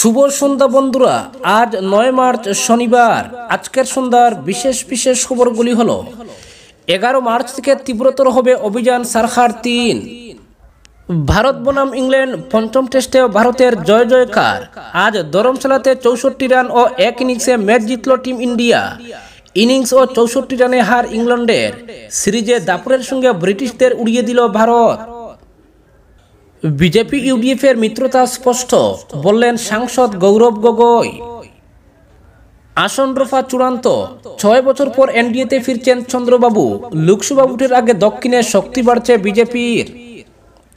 শুভ সন্ধ্যা বন্ধুরা আজ নয় মার্চ শনিবার আজকের সন্ধ্যার বিশেষ বিশেষ খবরগুলি হল এগারো মার্চ থেকে তীব্রতর হবে অভিযান সারখার তিন ভারত বনাম ইংল্যান্ড পঞ্চম টেস্টে ভারতের জয় জয়কার আজ ধরমশালাতে চৌষট্টি রান ও এক ইনিংসে ম্যাচ জিতল টিম ইন্ডিয়া ইনিংস ও চৌষট্টি রানে হার ইংল্যান্ডের সিরিজে দাপুরের সঙ্গে ব্রিটিশদের উড়িয়ে দিল ভারত বিজেপি ইউডিএফের মিত্রতা স্পষ্ট বললেন সাংসদ গৌরব গগৈ আসন রফা চূড়ান্ত ছয় বছর পর এনডিএতে ফিরছেন চন্দ্রবাবু লোকসভা ভোটের আগে দক্ষিণে শক্তি বাড়ছে বিজেপির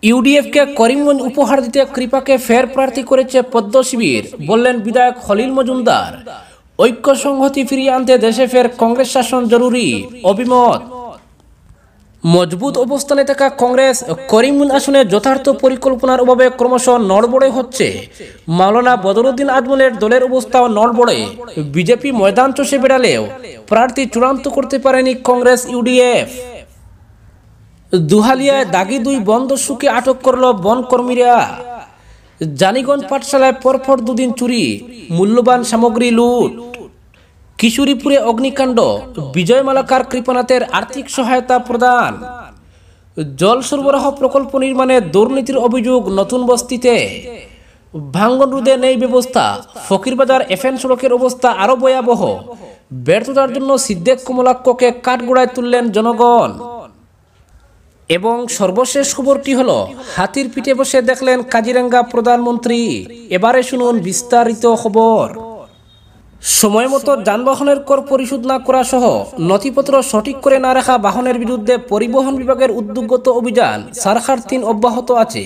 ইউডিএফকে করিমগঞ্জ উপহার দিতে কৃপাকে ফের প্রার্থী করেছে পদ্ম শিবির বললেন বিধায়ক খলিল মজুমদার ঐক্য সংহতি ফিরিয়ে আনতে দেশে ফের কংগ্রেস শাসন জরুরি অভিমত মজবুত অবস্থানে থাকা কংগ্রেস করিমুল আসনে যথার্থ পরিকল্পনার অভাবে ক্রমশ নড়বড়ে হচ্ছে মাওলানা বদরুদ্দিন আজমলের দলের অবস্থাও নড়বড়ে বিজেপি ময়দান চষে বেড়ালেও প্রার্থী চূড়ান্ত করতে পারেনি কংগ্রেস ইউডিএফ দুহালিয়ায় দাগি দুই বন্ধ সুখে আটক করল বন কর্মীরা জানিগঞ্জ পাঠশালায় পরপর দুদিন চুরি মূল্যবান সামগ্রী লুট কিশোরীপুরে অগ্নিকাণ্ড বিজয় মালাকার কৃপনাথের আর্থিক সহায়তা প্রদান জল সরবরাহ প্রকল্প নির্মাণে দুর্নীতির অভিযোগ নতুন বস্তিতে ভাঙ্গন রোধে নেই ব্যবস্থা ফকিরবাজার এন সড়কের অবস্থা আরও ভয়াবহ ব্যর্থতার জন্য সিদ্দেক কমলাক্ষকে কাঠগোড়ায় তুললেন জনগণ এবং সর্বশেষ খবরটি হলো হাতির পিঠে বসে দেখলেন কাজিরাঙ্গা প্রধানমন্ত্রী এবারে শুনুন বিস্তারিত খবর সময় মতো যানবাহনের কর পরিশোধ না করা সহ নথিপত্র সঠিক করে না রাখা বাহনের বিরুদ্ধে পরিবহন বিভাগের উদ্যোগগত অভিযান সারখার তিন অব্যাহত আছে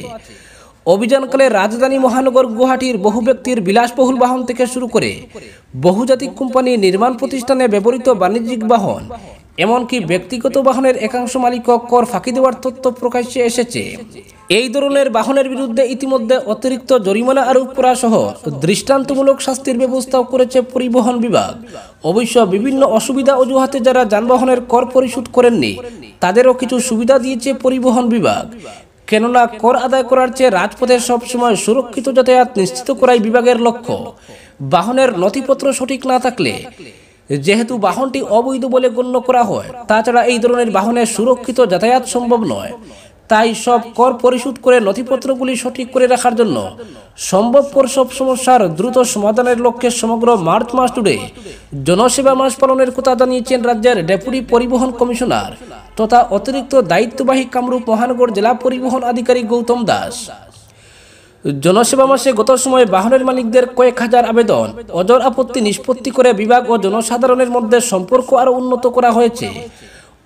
অভিযানকালে রাজধানী মহানগর গুয়াহাটির বহু ব্যক্তির বিলাসবহুল বাহন থেকে শুরু করে বহুজাতিক কোম্পানি নির্মাণ প্রতিষ্ঠানে ব্যবহৃত বাণিজ্যিক বাহন এমনকি ব্যক্তিগত বাহনের একাংশ মালিক কর ফাঁকি দেওয়ার তথ্য প্রকাশ্যে এসেছে এই ধরনের বাহনের বিরুদ্ধে ইতিমধ্যে অতিরিক্ত জরিমানা আরোপ করা সহ দৃষ্টান্তমূলক শাস্তির ব্যবস্থাও করেছে পরিবহন বিভাগ অবশ্য বিভিন্ন অসুবিধা অজুহাতে যারা যানবাহনের কর পরিশোধ করেননি তাদেরও কিছু সুবিধা দিয়েছে পরিবহন বিভাগ কেননা কর আদায় করার চেয়ে রাজপথে সবসময় সুরক্ষিত যাতায়াত নিশ্চিত করাই বিভাগের লক্ষ্য বাহনের নথিপত্র সঠিক না থাকলে যেহেতু বাহনটি অবৈধ বলে গণ্য করা হয় তাছাড়া এই ধরনের বাহনের সুরক্ষিত যাতায়াত সম্ভব নয় তাই সব কর পরিশোধ করে নথিপত্রগুলি সঠিক করে রাখার জন্য সম্ভবপর সব সমস্যার দ্রুত সমাধানের লক্ষ্যে সমগ্র মার্চ মাস জুড়ে জনসেবা মাস পালনের কথা জানিয়েছেন রাজ্যের ডেপুটি পরিবহন কমিশনার তথা অতিরিক্ত দায়িত্ববাহী কামরূপ মহানগর জেলা পরিবহন আধিকারিক গৌতম দাস জনসেবা মাসে গত সময়ে বাহনের মালিকদের কয়েক হাজার আবেদন অজর আপত্তি নিষ্পত্তি করে বিভাগ ও জনসাধারণের মধ্যে সম্পর্ক আরও উন্নত করা হয়েছে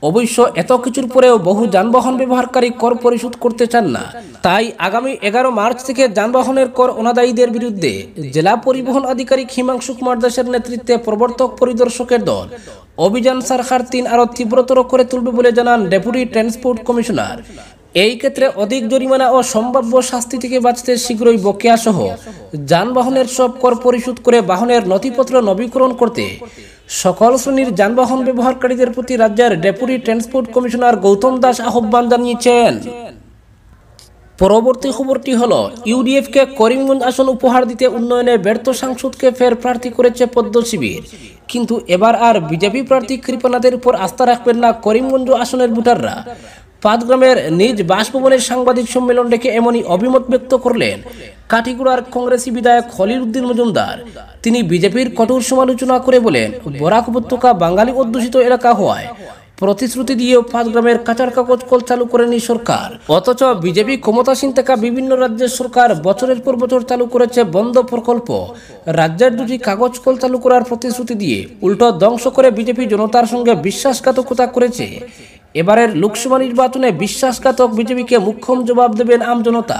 অবশ্য এত কিছুর পরেও বহু যানবাহন ব্যবহারকারী কর পরিশোধ করতে চান না তাই আগামী এগারো মার্চ থেকে যানবাহনের কর অনাদায়ীদের বিরুদ্ধে জেলা পরিবহন আধিকারিক হিমাংশু কুমার দাসের নেতৃত্বে প্রবর্তক পরিদর্শকের দল অভিযান সারখার তিন আরও তীব্রতর করে তুলবে বলে জানান ডেপুটি ট্রান্সপোর্ট কমিশনার এই ক্ষেত্রে অধিক জরিমানা ও সম্ভাব্য শাস্তি থেকে বাঁচতে শীঘ্রই বকেয়া সহ যানবাহনের সব কর পরিশোধ করে বাহনের নথিপত্র নবীকরণ করতে সকল শ্রেণীর যানবাহন ব্যবহারকারীদের প্রতি রাজ্যের deputy transport commissioner Gautam Das আহ্বান জানিয়েছেন পরবর্তী খবরটি হল ইউডিএফকে করিমগঞ্জ আসন উপহার দিতে উন্নয়নে ব্যর্থ সাংসদকে ফের প্রার্থী করেছে পদ্ম শিবির কিন্তু এবার আর বিজেপি প্রার্থী কৃপানাদের উপর আস্থা রাখবেন না করিমগঞ্জ আসনের ভোটাররা পাটগ্রামের নিজ বাসভবনের সাংবাদিক সম্মেলন ডেকে এমনই অভিমত ব্যক্ত করলেন কাটিগুড়ার কংগ্রেসী বিধায়ক খলির উদ্দিন মজুমদার তিনি বিজেপির কঠোর সমালোচনা করে বলেন বরাক উপত্যকা বাঙালি অধ্যুষিত এলাকা হওয়ায় প্রতিশ্রুতি দিয়েও পাঁচগ্রামের কাঁচার কাগজ কল চালু করেনি সরকার অথচ বিজেপি ক্ষমতাসীন থাকা বিভিন্ন রাজ্যের সরকার বছরের পর বছর চালু করেছে বন্ধ প্রকল্প রাজ্যের দুটি কাগজ কল চালু করার প্রতিশ্রুতি দিয়ে উল্টো ধ্বংস করে বিজেপি জনতার সঙ্গে বিশ্বাসঘাতকতা করেছে এবারের লোকসভা নির্বাচনে বিশ্বাসঘাতক বিজেপিকে মুখ্যম জবাব দেবেন আমজনতা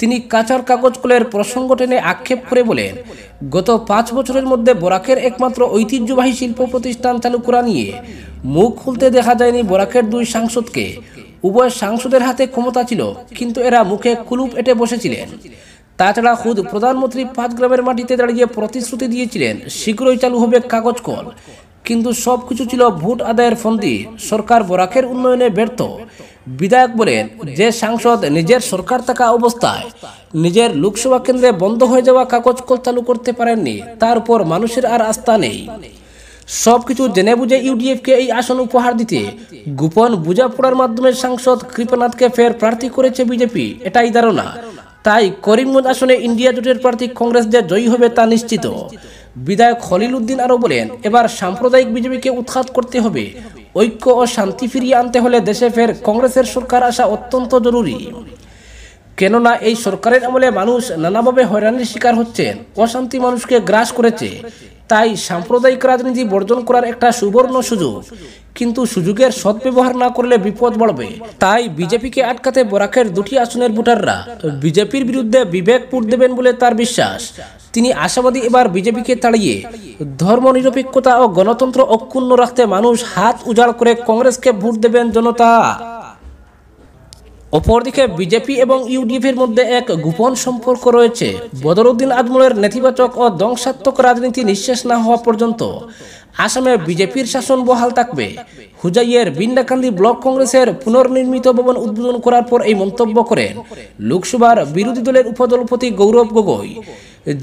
তিনি কাঁচার কাগজ কলের প্রসঙ্গ টেনে আক্ষেপ করে বলেন গত পাঁচ বছরের মধ্যে বরাকের একমাত্র ঐতিহ্যবাহী শিল্প প্রতিষ্ঠান চালু করা নিয়ে মুখ খুলতে দেখা যায়নি বরাকের দুই সাংসদকে উভয় সাংসদের হাতে ক্ষমতা ছিল কিন্তু এরা মুখে কুলুপ এটে বসেছিলেন তাছাড়া খুদ প্রধানমন্ত্রী পাঁচ গ্রামের মাটিতে দাঁড়িয়ে প্রতিশ্রুতি দিয়েছিলেন শীঘ্রই চালু হবে কাগজ কল কিন্তু সব কিছু ছিল ভোট আদায়ের ফন্দি সরকার বরাকের উন্নয়নে ব্যর্থ বিধায়ক বলেন যে সাংসদ নিজের সরকার থাকা অবস্থায় নিজের লোকসভা কেন্দ্রে বন্ধ হয়ে যাওয়া কাগজ কল চালু করতে পারেননি তার উপর মানুষের আর আস্থা নেই সবকিছু জেনে বুঝে ইউডিএফকে এই আসন উপহার দিতে গোপন বোঝাপড়ার মাধ্যমে সাংসদ কৃপানাথকে ফের প্রার্থী করেছে বিজেপি এটাই ধারণা তাই করিমগঞ্জ আসনে ইন্ডিয়া জোটের প্রার্থী কংগ্রেস যে জয়ী হবে তা নিশ্চিত বিধায়ক খলিল উদ্দিন আরও বলেন এবার সাম্প্রদায়িক বিজেপিকে উৎখাত করতে হবে ঐক্য ও শান্তি ফিরিয়ে আনতে হলে দেশে ফের কংগ্রেসের সরকার আসা অত্যন্ত জরুরি কেননা এই সরকারের আমলে মানুষ নানাভাবে হয়রানির শিকার হচ্ছেন অশান্তি মানুষকে গ্রাস করেছে তাই সাম্প্রদায়িক রাজনীতি বর্জন করার একটা সুবর্ণ সুযোগ কিন্তু সুযোগের সদ্ব্যবহার না করলে বিপদ বাড়বে তাই বিজেপিকে আটকাতে বরাকের দুটি আসনের ভোটাররা বিজেপির বিরুদ্ধে বিবেক পুট দেবেন বলে তার বিশ্বাস তিনি আশাবাদী এবার বিজেপিকে তাড়িয়ে ধর্মনিরপেক্ষতা ও গণতন্ত্র অক্ষুণ্ণ রাখতে মানুষ হাত উজাড় করে কংগ্রেসকে ভোট দেবেন জনতা অপরদিকে বিজেপি এবং ইউডিএফের মধ্যে এক গোপন সম্পর্ক রয়েছে বদরুদ্দিন আজমলের নেতিবাচক ও ধ্বংসাত্মক রাজনীতি নিঃশেষ না হওয়া পর্যন্ত আসামে বিজেপির শাসন বহাল থাকবে হুজাইয়ের বিন্দাকান্দি ব্লক কংগ্রেসের পুনর্নির্মিত ভবন উদ্বোধন করার পর এই মন্তব্য করেন লোকসভার বিরোধী দলের উপদলপতি গৌরব গগৈ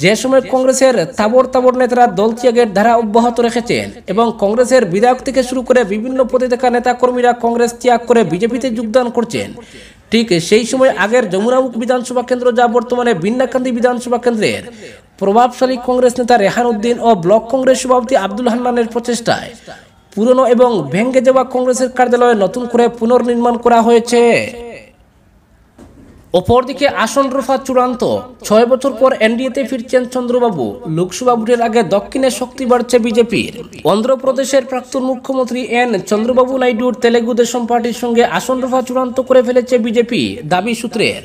যে সময় কংগ্রেসের তাবর তাবর নেতারা দল ত্যাগের ধারা অব্যাহত রেখেছেন এবং কংগ্রেসের বিধায়ক থেকে শুরু করে বিভিন্ন পদে নেতা নেতাকর্মীরা কংগ্রেস ত্যাগ করে বিজেপিতে যোগদান করছেন ঠিক সেই সময় আগের যমুনামুখ বিধানসভা কেন্দ্র যা বর্তমানে বিন্নাকান্দি বিধানসভা কেন্দ্রের প্রভাবশালী কংগ্রেস নেতা রেহান উদ্দিন ও ব্লক কংগ্রেস সভাপতি আব্দুল হান্নানের প্রচেষ্টায় পুরনো এবং ভেঙ্গে যাওয়া কংগ্রেসের কার্যালয়ে নতুন করে পুনর্নির্মাণ করা হয়েছে অপরদিকে আসন রোফা চূড়ান্ত ছয় বছর পর এনডিএতে ফিরছেন চন্দ্রবাবু লোকসভা ভোটের আগে দক্ষিণে শক্তি বাড়ছে বিজেপির অন্ধ্রপ্রদেশের প্রাক্তন মুখ্যমন্ত্রী এন চন্দ্রবাবু নাইডুর তেলেগু দেশম পার্টির সঙ্গে আসন রোফা চূড়ান্ত করে ফেলেছে বিজেপি দাবি সূত্রের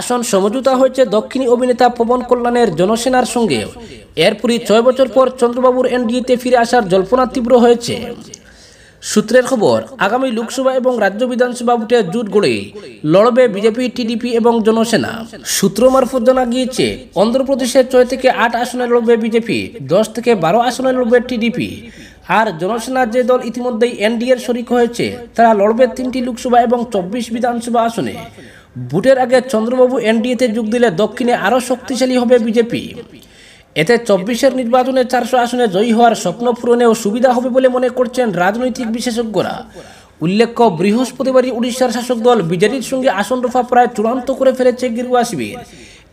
আসন সমঝোতা হয়েছে দক্ষিণী অভিনেতা পবন কল্যাণের জনসেনার সঙ্গে এরপরই ছয় বছর পর চন্দ্রবাবুর এনডিএতে ফিরে আসার জল্পনা তীব্র হয়েছে সূত্রের খবর আগামী লোকসভা এবং রাজ্য বিধানসভা ভোটে জুট গড়ে লড়বে বিজেপি টিডিপি এবং জনসেনা সূত্র মারফত জানা গিয়েছে অন্ধ্রপ্রদেশের ছয় থেকে আট আসনে লড়বে বিজেপি দশ থেকে বারো আসনে লড়বে টিডিপি আর জনসেনা যে দল ইতিমধ্যেই এনডিএর শরিক হয়েছে তারা লড়বে তিনটি লোকসভা এবং চব্বিশ বিধানসভা আসনে ভোটের আগে চন্দ্রবাবু এনডিএতে যোগ দিলে দক্ষিণে আরও শক্তিশালী হবে বিজেপি এতে চব্বিশের নির্বাচনে চারশো আসনে জয়ী হওয়ার স্বপ্ন পূরণেও সুবিধা হবে বলে মনে করছেন রাজনৈতিক বিশেষজ্ঞরা উল্লেখ্য বৃহস্পতিবারই উড়িষ্যার শাসক দল বিজেপির সঙ্গে আসন রফা প্রায় চূড়ান্ত করে ফেলেছে গিরুয়া শিবির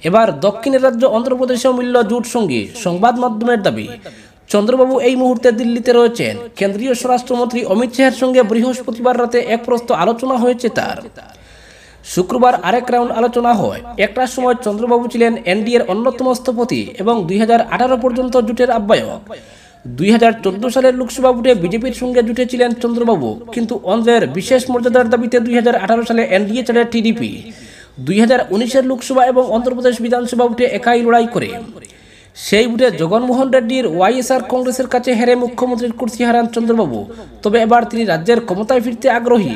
এবার দক্ষিণের রাজ্য অন্ধ্রপ্রদেশেও মিলল জোট সঙ্গে সংবাদ মাধ্যমের দাবি চন্দ্রবাবু এই মুহূর্তে দিল্লিতে রয়েছেন কেন্দ্রীয় স্বরাষ্ট্রমন্ত্রী অমিত শাহের সঙ্গে বৃহস্পতিবার রাতে এক প্রস্ত আলোচনা হয়েছে তার শুক্রবার আরেক রাউন্ড আলোচনা হয় একটার সময় চন্দ্রবাবু ছিলেন এনডিএর অন্যতম স্থপতি এবং দুই পর্যন্ত জুটের আহ্বায়ক দুই সালের লোকসভা ভোটে বিজেপির সঙ্গে জুটেছিলেন চন্দ্রবাবু কিন্তু অন্ধ্রের বিশেষ মর্যাদার দাবিতে দুই সালে এনডিএ চলে টিডিপি দুই হাজার উনিশের লোকসভা এবং অন্ধ্রপ্রদেশ বিধানসভা ভোটে একাই লড়াই করে সেই ভোটে জগনমোহন রেড্ডির ওয়াইএসআর কংগ্রেসের কাছে হেরে মুখ্যমন্ত্রীর কুর্সি হারান চন্দ্রবাবু তবে এবার তিনি রাজ্যের ক্ষমতায় ফিরতে আগ্রহী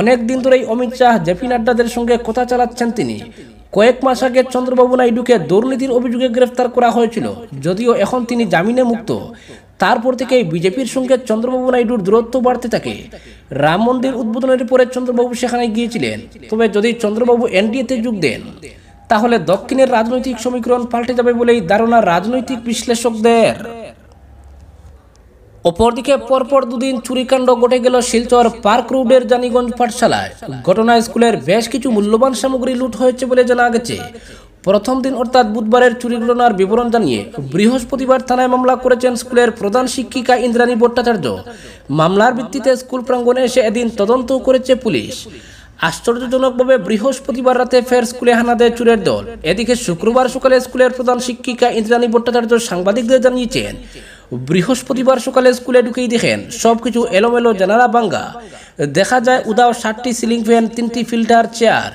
অনেক দিন ধরেই অমিত শাহ জেপি নাড্ডাদের সঙ্গে কথা চালাচ্ছেন তিনি কয়েক মাস আগে চন্দ্রবাবু নাইডুকে দুর্নীতির অভিযোগে গ্রেফতার করা হয়েছিল যদিও এখন তিনি জামিনে মুক্ত তারপর থেকে বিজেপির সঙ্গে চন্দ্রবাবু নাইডুর দূরত্ব বাড়তে থাকে রাম মন্দির উদ্বোধনের পরে চন্দ্রবাবু সেখানে গিয়েছিলেন তবে যদি চন্দ্রবাবু এনডিএতে যোগ দেন তাহলে দক্ষিণের রাজনৈতিক সমীকরণ পাল্টে যাবে বলেই ধারণা রাজনৈতিক বিশ্লেষকদের অপরদিকে পরপর দুদিন চুরিকাণ্ড ঘটে গেল শিলচর পার্ক রোডের জানিগঞ্জ পাঠশালায় ঘটনায় স্কুলের বেশ কিছু মূল্যবান সামগ্রী লুট হয়েছে বলে জানা গেছে প্রথম দিন অর্থাৎ বুধবারের চুরি ঘটনার বিবরণ জানিয়ে বৃহস্পতিবার থানায় মামলা করেছেন স্কুলের প্রধান শিক্ষিকা ইন্দ্রাণী ভট্টাচার্য মামলার ভিত্তিতে স্কুল প্রাঙ্গণে এসে এদিন তদন্ত করেছে পুলিশ আশ্চর্যজনকভাবে বৃহস্পতিবার রাতে ফের স্কুলে হানা দেয় চুরের দল এদিকে শুক্রবার সকালে স্কুলের প্রধান শিক্ষিকা ইন্দ্রাণী ভট্টাচার্য সাংবাদিকদের জানিয়েছেন বৃহস্পতিবার সকালে স্কুলে ঢুকেই দেখেন সব কিছু এলোমেলো জানালা বাঙ্গা দেখা যায় উদাও ষাটটি সিলিং ফ্যান তিনটি ফিল্টার চেয়ার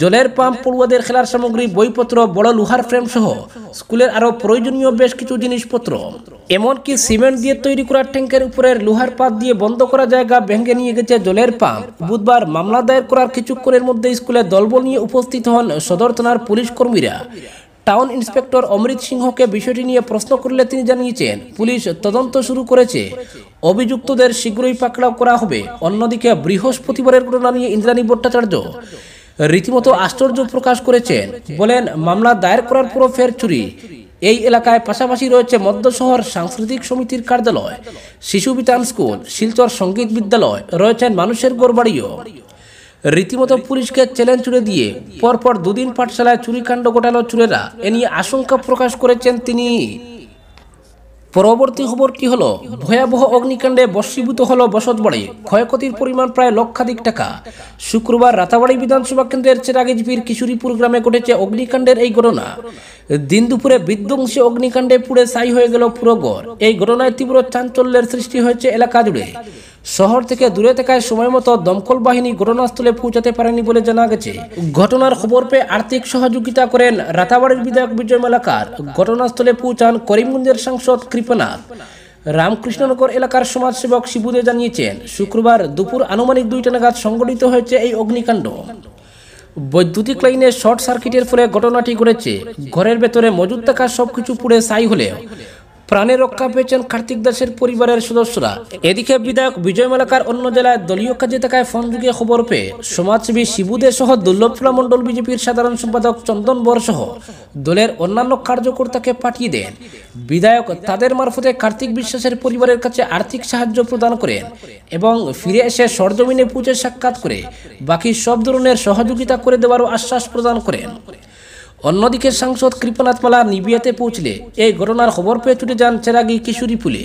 জলের পাম্প পড়ুয়াদের খেলার সামগ্রী বইপত্র বড় লোহার ফ্রেম সহ স্কুলের আরও প্রয়োজনীয় বেশ কিছু জিনিসপত্র এমনকি সিমেন্ট দিয়ে তৈরি করা ট্যাঙ্কের উপরের লোহার পাত দিয়ে বন্ধ করা জায়গা ভেঙে নিয়ে গেছে জলের পাম্প বুধবার মামলা দায়ের করার কিছুক্ষণের মধ্যে স্কুলে দলবল নিয়ে উপস্থিত হন সদর থানার পুলিশ কর্মীরা টাউন ইন্সপেক্টর অমৃত সিংহকে বিষয়টি নিয়ে প্রশ্ন করলে তিনি জানিয়েছেন পুলিশ তদন্ত শুরু করেছে অভিযুক্তদের শীঘ্রই পাকড়াও করা হবে অন্যদিকে বৃহস্পতিবারের ঘটনা নিয়ে ইন্দ্রাণী ভট্টাচার্য রীতিমতো আশ্চর্য প্রকাশ করেছেন বলেন মামলা দায়ের করার পুরো ফের চুরি এই এলাকায় পাশাপাশি রয়েছে শহর সাংস্কৃতিক সমিতির কার্যালয় শিশু বিতান স্কুল শিলচর সঙ্গীত বিদ্যালয় রয়েছেন মানুষের গোরবাড়িও রীতিমতো পুলিশকে চ্যালেঞ্জ ছুড়ে দিয়ে পরপর দুদিন পাঠশালায় চুরিকাণ্ড গোটালো চুরেরা এ নিয়ে আশঙ্কা প্রকাশ করেছেন তিনি পরবর্তী খবরটি হলো ভয়াবহ অগ্নিকাণ্ডে বর্ষীভূত হলো বসতবাড়ি ক্ষয়ক্ষতির পরিমাণ প্রায় লক্ষাধিক টাকা শুক্রবার রাতাবাড়ি বিধানসভা কেন্দ্রের চেরাগিজবির কিশোরীপুর গ্রামে ঘটেছে অগ্নিকাণ্ডের এই ঘটনা দিন দুপুরে বিধ্বংসী অগ্নিকাণ্ডে পুড়ে ছাই হয়ে গেল পুরোগড় এই ঘটনায় তীব্র চাঞ্চল্যের সৃষ্টি হয়েছে এলাকা জুড়ে শহর থেকে দূরে থাকায় সময় মতো দমকল বাহিনী ঘটনাস্থলে পৌঁছাতে পারেনি বলে জানা গেছে ঘটনার খবর পেয়ে আর্থিক সহযোগিতা করেন রাতাবাড়ির বিধায়ক বিজয় মালাকার ঘটনাস্থলে পৌঁছান করিমগঞ্জের সাংসদ কৃপনাথ রামকৃষ্ণনগর এলাকার সমাজসেবক শিবুদে জানিয়েছেন শুক্রবার দুপুর আনুমানিক দুইটা নাগাদ সংঘটিত হয়েছে এই অগ্নিকাণ্ড বৈদ্যুতিক লাইনে শর্ট সার্কিটের ফলে ঘটনাটি ঘটেছে ঘরের ভেতরে মজুদ থাকা সবকিছু পুড়ে ছাই হলেও প্রাণে রক্ষা পেয়েছেন কার্তিক দাসের পরিবারের সদস্যরা এদিকে বিধায়ক বিজয় মালাকার অন্য জেলায় দলীয় কাজে থাকায় ফোন যুগে খবর পেয়ে সমাজসেবী শিবুদে সহ দুর্লভপুরা মণ্ডল বিজেপির সাধারণ সম্পাদক চন্দন বর সহ দলের অন্যান্য কার্যকর্তাকে পাঠিয়ে দেন বিধায়ক তাদের মারফতে কার্তিক বিশ্বাসের পরিবারের কাছে আর্থিক সাহায্য প্রদান করেন এবং ফিরে এসে সরজমিনে পুজো সাক্ষাৎ করে বাকি সব ধরনের সহযোগিতা করে দেওয়ারও আশ্বাস প্রদান করেন অন্যদিকে সাংসদ কৃপনাথ মালা নিবিয়াতে পৌঁছলে এই ঘটনার খবর পেয়ে ছুটে যান চেরাগি কিশোরী পুলে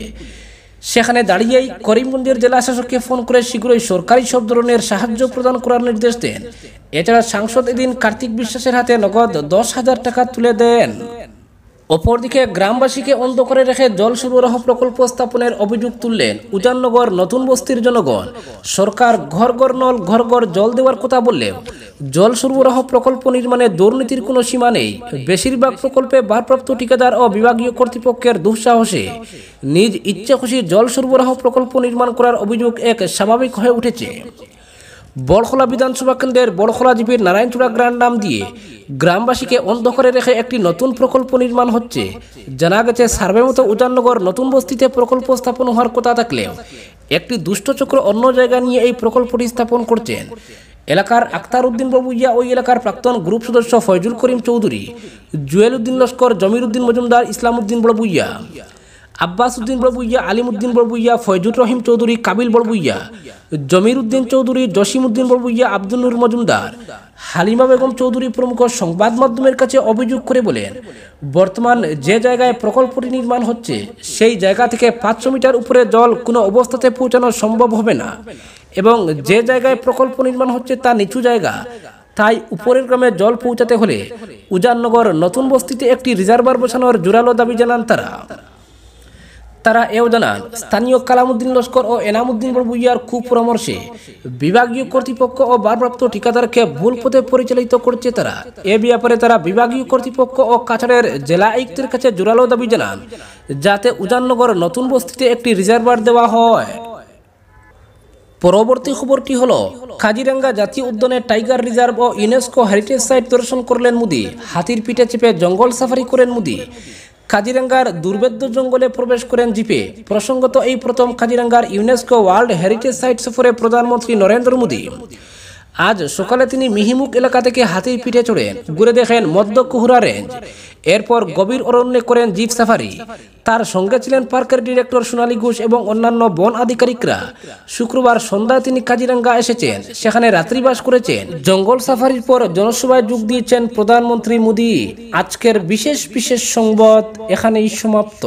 সেখানে দাঁড়িয়েই করিমগঞ্জের জেলা শাসককে ফোন করে শীঘ্রই সরকারি সব ধরনের সাহায্য প্রদান করার নির্দেশ দেন এছাড়া সাংসদ এদিন কার্তিক বিশ্বাসের হাতে নগদ দশ হাজার টাকা তুলে দেন অপরদিকে গ্রামবাসীকে অন্ধ করে রেখে জল সরবরাহ প্রকল্প স্থাপনের অভিযোগ তুললেন উজাননগর নতুন বস্তির জনগণ সরকার ঘর ঘর নল ঘর ঘর জল দেওয়ার কথা বললেও জল সরবরাহ প্রকল্প নির্মাণে দুর্নীতির কোনো সীমা নেই বেশিরভাগ প্রকল্পে ভারপ্রাপ্ত ঠিকাদার ও বিভাগীয় কর্তৃপক্ষের দুঃসাহসে নিজ খুশি জল সরবরাহ প্রকল্প নির্মাণ করার অভিযোগ এক স্বাভাবিক হয়ে উঠেছে বড়খোলা বিধানসভা কেন্দ্রের বড়খোলা জীবীর নারায়ণচূড়া গ্রাম নাম দিয়ে গ্রামবাসীকে অন্ধকারে রেখে একটি নতুন প্রকল্প নির্মাণ হচ্ছে জানা গেছে সার্ভে মতো উজানগর নতুন বস্তিতে প্রকল্প স্থাপন হওয়ার কথা থাকলেও একটি দুষ্টচক্র অন্য জায়গা নিয়ে এই প্রকল্পটি স্থাপন করছেন এলাকার আক্তার উদ্দিন বাবুইয়া ওই এলাকার প্রাক্তন গ্রুপ সদস্য ফয়জুল করিম চৌধুরী জুয়েল উদ্দিন লস্কর জমির উদ্দিন মজুমদার ইসলাম উদ্দিন বড়বুইয়া আব্বাস উদ্দিন বড়বুইয়া আলিম উদ্দিন বড়বুইয়া ফয়জুল রহিম চৌধুরী কাবিল বড়বুইয়া জমির উদ্দিন চৌধুরী জসিম উদ্দিন বড়বুইয়া আব্দুল মজুমদার হালিমা বেগম চৌধুরী প্রমুখ সংবাদ মাধ্যমের কাছে অভিযোগ করে বলেন বর্তমান যে জায়গায় প্রকল্পটি নির্মাণ হচ্ছে সেই জায়গা থেকে পাঁচশো মিটার উপরে জল কোনো অবস্থাতে পৌঁছানো সম্ভব হবে না এবং যে জায়গায় প্রকল্প নির্মাণ হচ্ছে তা নিচু জায়গা তাই উপরের গ্রামে জল পৌঁছাতে হলে উজাননগর নতুন বস্তিতে একটি রিজার্ভার বসানোর জোরালো দাবি জানান তারা তারা এও জানান স্থানীয় কালামুদ্দিন লস্কর ও এনামুদ্দিন বড়বুইয়ার পরামর্শে বিভাগীয় কর্তৃপক্ষ ও ভারপ্রাপ্ত ঠিকাদারকে ভুল পথে পরিচালিত করছে তারা এ ব্যাপারে তারা বিভাগীয় কর্তৃপক্ষ ও কাছাড়ের জেলা আয়ুক্তের কাছে জোরালো দাবি জানান যাতে উজাননগর নতুন বস্তিতে একটি রিজার্ভার দেওয়া হয় পরবর্তী খবরটি হল কাজিরাঙ্গা জাতীয় উদ্যানে টাইগার রিজার্ভ ও ইউনেস্কো হেরিটেজ সাইট দর্শন করলেন মোদি হাতির পিঠে চেপে জঙ্গল সাফারি করেন মোদী কাজিরাঙ্গার দুর্বেদ্য জঙ্গলে প্রবেশ করেন জিপে প্রসঙ্গত এই প্রথম কাজিরাঙ্গার ইউনেস্কো ওয়ার্ল্ড হেরিটেজ সাইট সফরে প্রধানমন্ত্রী নরেন্দ্র মোদী আজ সকালে তিনি মিহিমুখ এলাকা থেকে হাতির পিঠে চড়ে ঘুরে দেখেন মধ্য কুহুরা রেঞ্জ এরপর গভীর অরণ্যে করেন জিপ সাফারি তার সঙ্গে ছিলেন পার্কের ডিরেক্টর সোনালী ঘোষ এবং অন্যান্য বন আধিকারিকরা শুক্রবার সন্ধ্যায় তিনি কাজিরাঙ্গা এসেছেন সেখানে রাত্রিবাস করেছেন জঙ্গল সাফারির পর জনসভায় যোগ দিয়েছেন প্রধানমন্ত্রী মোদী আজকের বিশেষ বিশেষ সংবাদ এখানেই সমাপ্ত